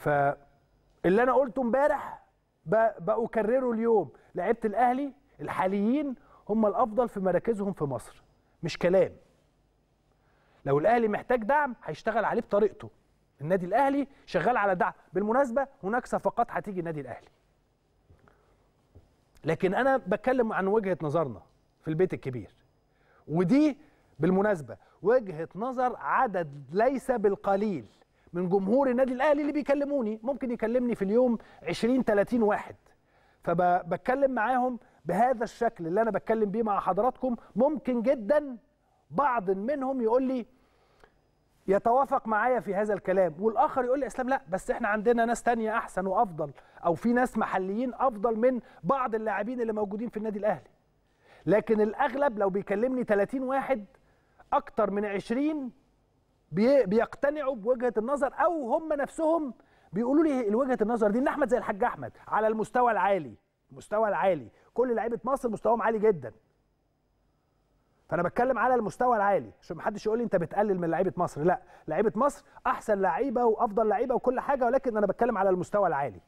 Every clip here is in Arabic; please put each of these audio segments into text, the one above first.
فاللي انا قلته امبارح بأكرره اليوم لعيبه الاهلي الحاليين هم الافضل في مراكزهم في مصر مش كلام لو الاهلي محتاج دعم هيشتغل عليه بطريقته النادي الاهلي شغال على دعم بالمناسبه هناك صفقات هتيجي النادي الاهلي لكن انا بتكلم عن وجهه نظرنا في البيت الكبير ودي بالمناسبه وجهه نظر عدد ليس بالقليل من جمهور النادي الاهلي اللي بيكلموني ممكن يكلمني في اليوم 20 30 واحد فبتكلم معاهم بهذا الشكل اللي انا بتكلم بيه مع حضراتكم ممكن جدا بعض منهم يقول لي يتوافق معايا في هذا الكلام والاخر يقول لي اسلام لا بس احنا عندنا ناس تانية احسن وافضل او في ناس محليين افضل من بعض اللاعبين اللي موجودين في النادي الاهلي لكن الاغلب لو بيكلمني 30 واحد اكتر من 20 بيقتنعوا بوجهه النظر او هم نفسهم بيقولوا لي وجهه النظر دي ان احمد زي الحاج احمد على المستوى العالي المستوى العالي كل لعيبه مصر مستواهم عالي جدا فانا بتكلم على المستوى العالي عشان محدش يقول لي انت بتقلل من لعيبه مصر لا لعيبه مصر احسن لعيبه وافضل لعيبه وكل حاجه ولكن انا بتكلم على المستوى العالي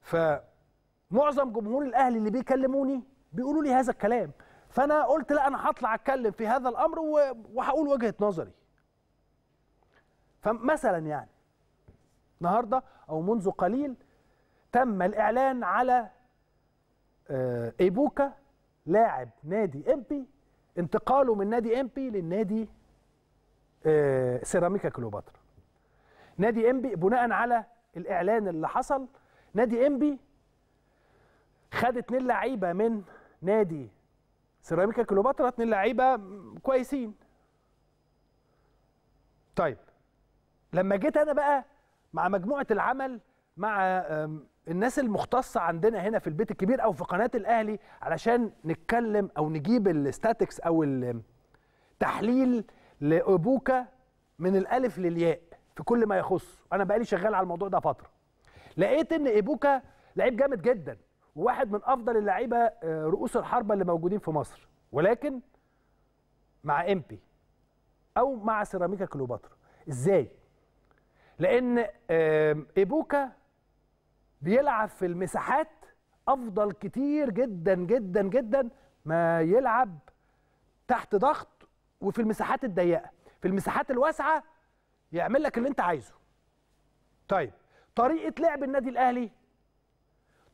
فمعظم جمهور الاهلي اللي بيكلموني بيقولوا لي هذا الكلام فانا قلت لا انا هطلع اتكلم في هذا الامر وهقول وجهه نظري فمثلا يعني النهارده او منذ قليل تم الاعلان على آه، ايبوكا لاعب نادي امبي انتقاله من نادي امبي للنادي آه، سيراميكا كليوباترا نادي امبي بناء على الاعلان اللي حصل نادي امبي خد اتنين لعيبه من نادي سيراميكا كليوباترا اتنين لعيبه كويسين طيب لما جيت انا بقى مع مجموعه العمل مع الناس المختصه عندنا هنا في البيت الكبير او في قناه الاهلي علشان نتكلم او نجيب الاستاتكس او التحليل لابوكا من الالف للياء في كل ما يخص انا بقالي شغال على الموضوع ده فتره لقيت ان ابوكا لعيب جامد جدا وواحد من افضل اللعيبه آه، رؤوس الحربه اللي موجودين في مصر ولكن مع امبي او مع سيراميكا كليوباترا ازاي لان ايبوكا بيلعب في المساحات افضل كتير جدا جدا جدا ما يلعب تحت ضغط وفي المساحات الضيقه في المساحات الواسعه يعمل لك اللي انت عايزه طيب طريقه لعب النادي الاهلي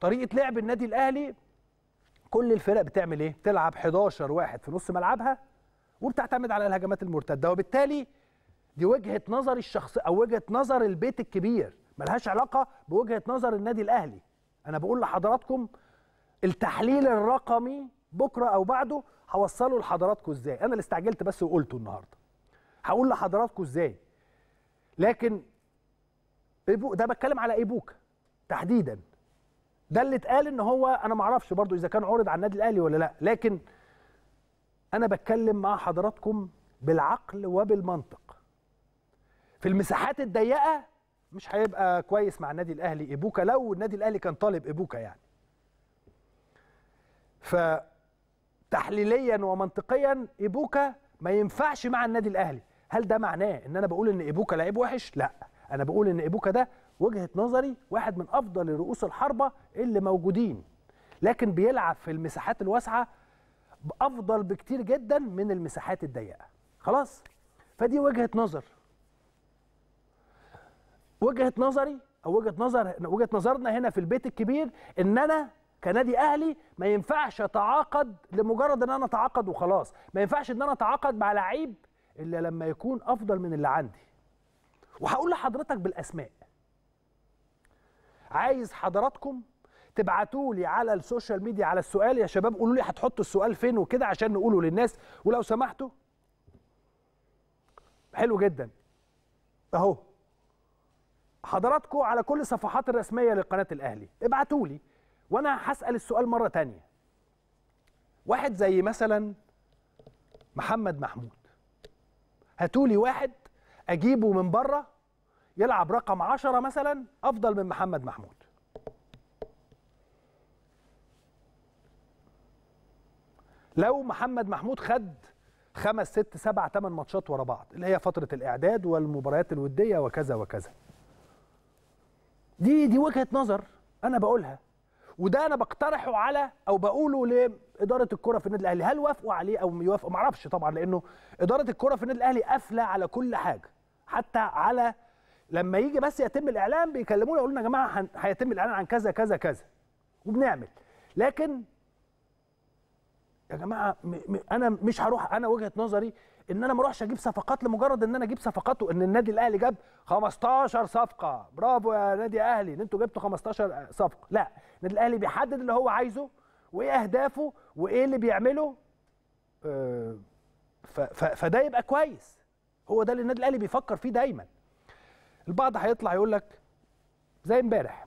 طريقه لعب النادي الاهلي كل الفرق بتعمل ايه بتلعب 11 واحد في نص ملعبها وبتعتمد على الهجمات المرتده وبالتالي دي وجهه نظر الشخص او وجهه نظر البيت الكبير ملهاش علاقه بوجهه نظر النادي الاهلي انا بقول لحضراتكم التحليل الرقمي بكره او بعده هوصله لحضراتكم ازاي انا اللي استعجلت بس وقلته النهارده هقول لحضراتكم ازاي لكن ده بتكلم على ايبوكا تحديدا ده اللي اتقال ان هو انا ما اعرفش برضو اذا كان عرض على النادي الاهلي ولا لا لكن انا بتكلم مع حضراتكم بالعقل وبالمنطق في المساحات الضيقه مش هيبقى كويس مع النادي الاهلي ابوكا لو النادي الاهلي كان طالب ابوكا يعني فتحليليا ومنطقيا ابوكا ما ينفعش مع النادي الاهلي هل ده معناه ان انا بقول ان ابوكا لعيب وحش لا انا بقول ان ابوكا ده وجهه نظري واحد من افضل رؤوس الحربه اللي موجودين لكن بيلعب في المساحات الواسعه افضل بكتير جدا من المساحات الضيقه خلاص فدي وجهه نظر وجهه نظري او وجهه نظر وجهه نظرنا هنا في البيت الكبير ان انا كنادي اهلي ما ينفعش اتعاقد لمجرد ان انا اتعاقد وخلاص ما ينفعش ان انا اتعاقد مع لعيب الا لما يكون افضل من اللي عندي وهقول لحضرتك بالاسماء عايز حضراتكم تبعتوا لي على السوشيال ميديا على السؤال يا شباب قولوا لي هتحطوا السؤال فين وكده عشان نقوله للناس ولو سمحتوا حلو جدا اهو حضراتكم على كل الصفحات الرسميه لقناه الاهلي ابعتوا لي وانا هسال السؤال مره تانية واحد زي مثلا محمد محمود هاتوا لي واحد اجيبه من بره يلعب رقم 10 مثلا افضل من محمد محمود لو محمد محمود خد خمس ست سبع ثمان ماتشات ورا بعض اللي هي فتره الاعداد والمباريات الوديه وكذا وكذا دي دي وجهه نظر انا بقولها وده انا بقترحه على او بقوله لاداره الكره في النادي الاهلي هل وافقوا عليه او يوافقوا ما اعرفش طبعا لانه اداره الكره في النادي الاهلي قافله على كل حاجه حتى على لما يجي بس يتم الاعلان بيكلمونا يقولوا لنا يا جماعه هيتم الاعلان عن كذا كذا كذا وبنعمل لكن يا جماعه انا مش هروح انا وجهه نظري ان انا ما اروحش اجيب صفقات لمجرد ان انا اجيب صفقات وان النادي الاهلي جاب 15 صفقه برافو يا نادي اهلي ان انتوا جبتوا 15 آه، صفقه لا النادي الاهلي بيحدد اللي هو عايزه وايه اهدافه وايه اللي بيعمله آه، فده يبقى كويس هو ده اللي النادي الاهلي بيفكر فيه دايما البعض هيطلع يقول لك زي امبارح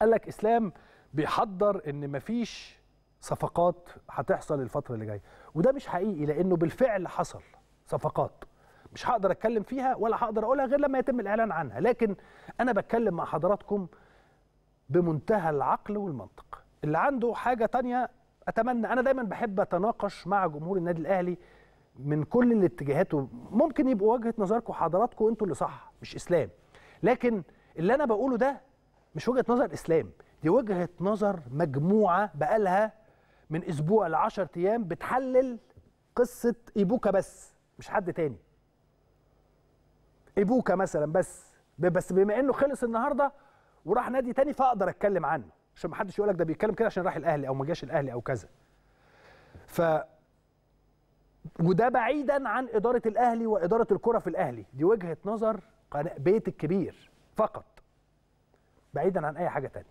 قال لك اسلام بيحضر ان مفيش صفقات هتحصل الفتره اللي جايه وده مش حقيقي لانه بالفعل حصل صفقات مش هقدر اتكلم فيها ولا هقدر اقولها غير لما يتم الاعلان عنها لكن انا بتكلم مع حضراتكم بمنتهى العقل والمنطق اللي عنده حاجه تانية اتمنى انا دايما بحب اتناقش مع جمهور النادي الاهلي من كل الاتجاهات ممكن يبقوا وجهه نظركم حضراتكم انتوا اللي صح مش اسلام لكن اللي انا بقوله ده مش وجهه نظر اسلام دي وجهه نظر مجموعه بقالها من اسبوع ل 10 ايام بتحلل قصه ايبوكا بس مش حد تاني ايبوكا مثلا بس بس بما انه خلص النهارده وراح نادي تاني فاقدر اتكلم عنه عشان ما حدش يقول لك ده بيتكلم كده عشان راح الاهلي او ما جاش الاهلي او كذا ف وده بعيدا عن اداره الاهلي واداره الكره في الاهلي دي وجهه نظر بيت الكبير فقط بعيدا عن اي حاجه تانية